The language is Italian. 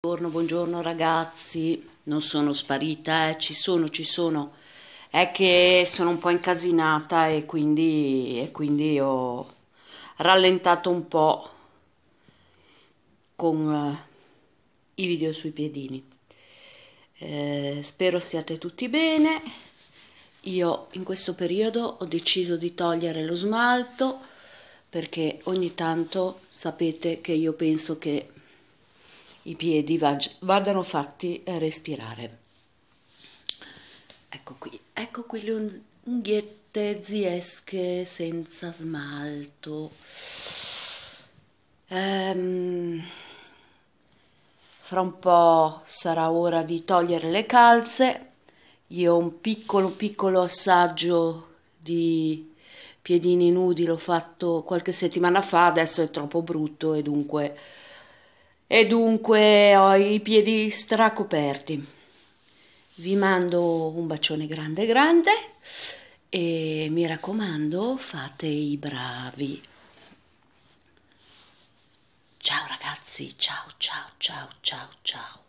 Buongiorno, buongiorno ragazzi, non sono sparita, eh. ci sono, ci sono, è che sono un po' incasinata e quindi, e quindi ho rallentato un po' con eh, i video sui piedini. Eh, spero stiate tutti bene, io in questo periodo ho deciso di togliere lo smalto perché ogni tanto sapete che io penso che i piedi vadano fatti eh, respirare. Ecco qui, ecco qui le unghiette ziesche senza smalto. Ehm, fra un po' sarà ora di togliere le calze. Io un piccolo piccolo assaggio di piedini nudi l'ho fatto qualche settimana fa, adesso è troppo brutto e dunque e dunque ho i piedi stracoperti. Vi mando un bacione grande grande e mi raccomando fate i bravi. Ciao ragazzi, ciao ciao ciao ciao ciao.